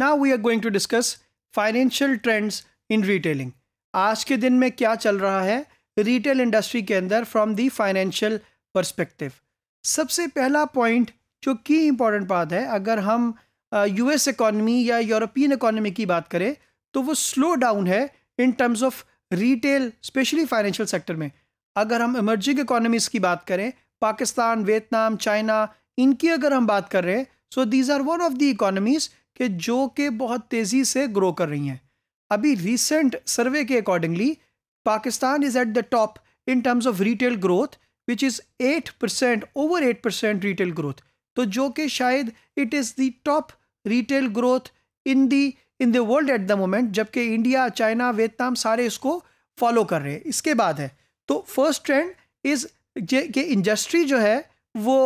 now we are going to discuss financial trends in retailing आज के दिन में क्या चल रहा है रिटेल इंडस्ट्री के अंदर फ्रॉम दी फाइनेंशियल परस्पेक्टिव सबसे पहला पॉइंट जो की इम्पॉर्टेंट बात है अगर हम यूएस uh, इकोनॉमी या यूरोपियन इकोनॉमी की बात करें तो वो स्लो डाउन है in terms of retail specially financial sector में अगर हम इमर्जिंग इकोनॉमीज़ की बात करें पाकिस्तान वियतनाम चाइना इनकी अगर हम बात कर रहे हैं so these are one of the economies कि जो कि बहुत तेज़ी से ग्रो कर रही हैं अभी रिसेंट सर्वे के accordingly Pakistan is at the top in terms of retail growth which is eight percent over eight percent retail growth तो जो कि शायद it is the top retail growth in the in the world at the moment जबकि India China Vietnam सारे इसको follow कर रहे हैं इसके बाद है तो फर्स्ट ट्रेंड इज़ कि इंडस्ट्री जो है वो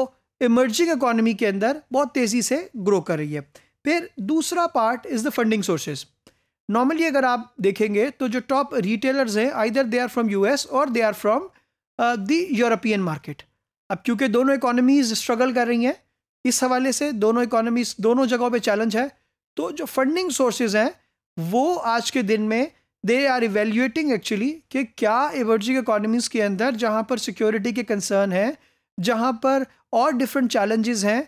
इमर्जिंग इकोनॉमी के अंदर बहुत तेज़ी से ग्रो कर रही है फिर दूसरा part is the funding sources normally अगर आप देखेंगे तो जो टॉप रिटेलर्स हैं either they are from US और they are from the European market अब क्योंकि दोनों इकोनॉमीज स्ट्रगल कर रही हैं इस हवाले से दोनों इकोनॉमीज दोनों जगहों पे चैलेंज है तो जो फंडिंग सोर्सेज हैं वो आज के दिन में दे आर इवेल्यूएटिंग एक्चुअली कि क्या इमर्जिंग इकोनॉमीज़ के अंदर जहाँ पर सिक्योरिटी के कंसर्न हैं जहाँ पर और डिफरेंट चैलेंजेस हैं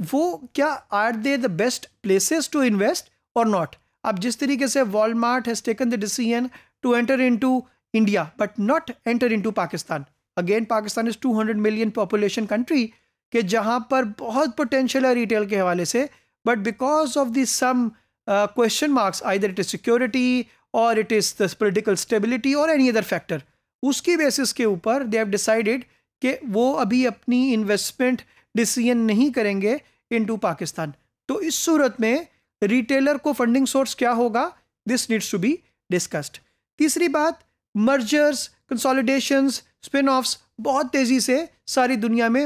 वो क्या are they the best places to invest और नॉट अब जिस तरीके से Walmart has taken the decision to enter into India but not enter into Pakistan again Pakistan is 200 million population country के जहाँ पर बहुत पोटेंशियल है रिटेल के हवाले से but because of the some question marks either it is security और it is the political stability और एनी अदर फैक्टर उसकी बेसिस के ऊपर दे हैव डिसाइडेड कि वो अभी अपनी इन्वेस्टमेंट डिसीजन नहीं करेंगे इनटू पाकिस्तान तो इस सूरत में रिटेलर को फंडिंग सोर्स क्या होगा this needs to be discussed तीसरी बात मर्जर्स कंसोलिडेशंस स्पिन ऑफ्स बहुत तेज़ी से सारी दुनिया में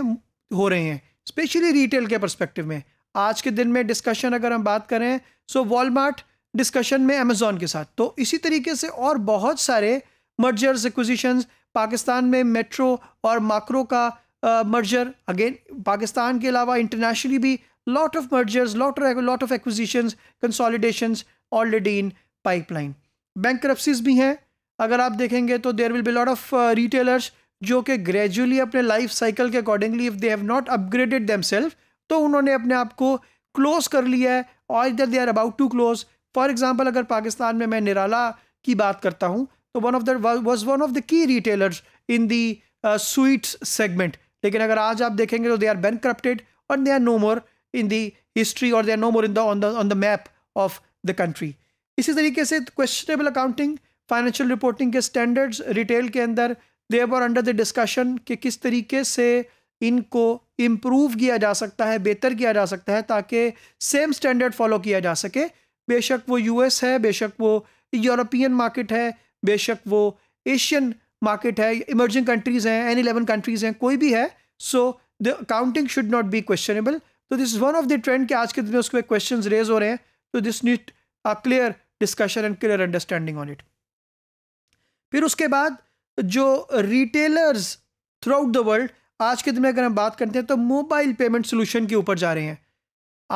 हो रहे हैं स्पेशली रिटेल के परस्पेक्टिव में आज के दिन में डिस्कशन अगर हम बात करें सो वॉलमार्ट डिस्कशन में अमेजोन के साथ तो इसी तरीके से और बहुत सारे मर्जर्स एक्विजिशंस पाकिस्तान में मेट्रो और माक्रो का मर्जर अगेन पाकिस्तान के अलावा इंटरनेशनली भी lot of mergers lot lot of acquisition consolidation already in pipeline bank भी हैं अगर आप देखेंगे तो there will be lot of retailers जो कि ग्रेजुअली अपने लाइफ साइकिल के accordingly if they have not upgraded them तो उन्होंने अपने आप को क्लोज कर लिया है और इधर they are about to close for example अगर पाकिस्तान में मैं निराला की बात करता हूँ तो one of the was one of the key retailers in the sweets segment लेकिन अगर आज आप देखेंगे तो दे आर बैन करप्टेड और they are no more in the history और they are no more in the on the on the map of the country इसी तरीके से क्वेश्चनेबल अकाउंटिंग फाइनेंशियल रिपोर्टिंग के स्टैंडर्ड्स रिटेल के अंदर they are under the discussion कि किस तरीके से इनको इम्प्रूव किया जा सकता है बेहतर किया जा सकता है ताकि सेम स्टैंडर्ड फॉलो किया जा सके बेशक वो यूएस है बेशक वो यूरोपियन मार्केट है बेशक वो एशियन मार्केट है इमर्जिंग कंट्रीज हैं एन इलेवन कंट्रीज हैं कोई भी है so the counting should not be questionable तो this is one of the trend के आज के दिन में उसके क्वेश्चन रेज हो रहे हैं तो this need a clear discussion and clear understanding on it फिर उसके बाद जो retailers throughout the world आज के दिन में अगर हम बात करते हैं तो मोबाइल पेमेंट सोल्यूशन के ऊपर जा रहे हैं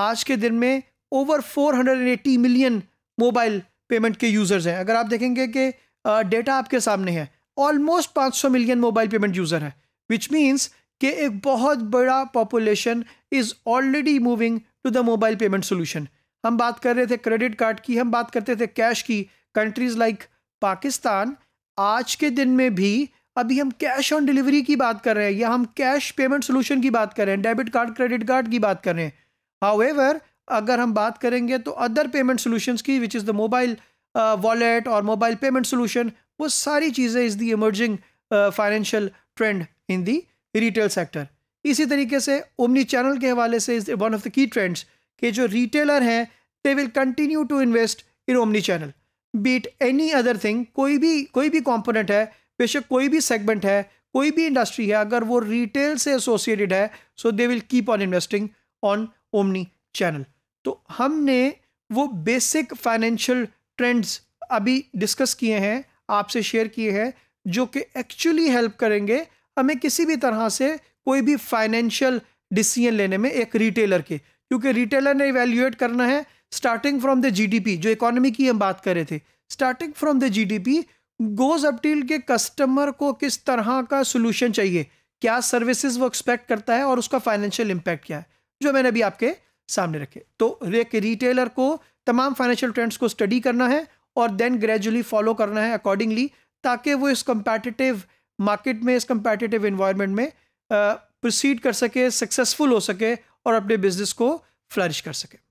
आज के दिन में ओवर 480 मिलियन मोबाइल पेमेंट के यूज़र्स हैं अगर आप देखेंगे कि डेटा आपके सामने है almost 500 million mobile payment user है विच मीन्स कि एक बहुत बड़ा population is already moving to the mobile payment solution हम बात कर रहे थे क्रेडिट कार्ड की हम बात करते थे कैश की कंट्रीज़ लाइक पाकिस्तान आज के दिन में भी अभी हम कैश ऑन डिलीवरी की बात कर रहे हैं या हम कैश पेमेंट सोल्यूशन की बात कर रहे हैं डेबिट कार्ड क्रेडिट कार्ड की बात कर रहे हैं हाउ अगर हम बात करेंगे तो अदर पेमेंट सोल्यूशंस की which is the mobile wallet और मोबाइल पेमेंट सोल्यूशन वो सारी चीज़ें is the emerging financial trend in the retail sector इसी तरीके से ओमनी चैनल के हवाले से is one of the key trends कि जो रिटेलर हैं they will continue to invest in omni channel beat any other thing कोई भी कोई भी कॉम्पोनेंट है बेशक कोई भी सेगमेंट है कोई भी इंडस्ट्री है अगर वो रिटेल से एसोसिएटेड है so they will keep on investing on omni channel तो हमने वो बेसिक फाइनेंशियल ट्रेंड्स अभी डिस्कस किए हैं आपसे शेयर किए हैं जो कि एक्चुअली हेल्प करेंगे हमें किसी भी तरह से कोई भी फाइनेंशियल डिसीजन लेने में एक रिटेलर के क्योंकि रिटेलर ने इवेल्यूएट करना है स्टार्टिंग फ्रॉम द जीडीपी जो इकोनॉमी की हम बात कर रहे थे starting from the GDP goes up till के कस्टमर को किस तरह का सोल्यूशन चाहिए क्या सर्विसेज वो एक्सपेक्ट करता है और उसका फाइनेंशियल इम्पैक्ट क्या है जो मैंने अभी आपके सामने रखे तो एक रिटेलर को तमाम फाइनेंशियल ट्रेंड्स को स्टडी करना है और देन ग्रेजुअली फॉलो करना है अकॉर्डिंगली ताकि वो इस कंपेटिटिव मार्केट में इस कंपेटिटिव इन्वायरमेंट में प्रोसीड कर सके सक्सेसफुल हो सके और अपने बिजनेस को फ्लरिश कर सके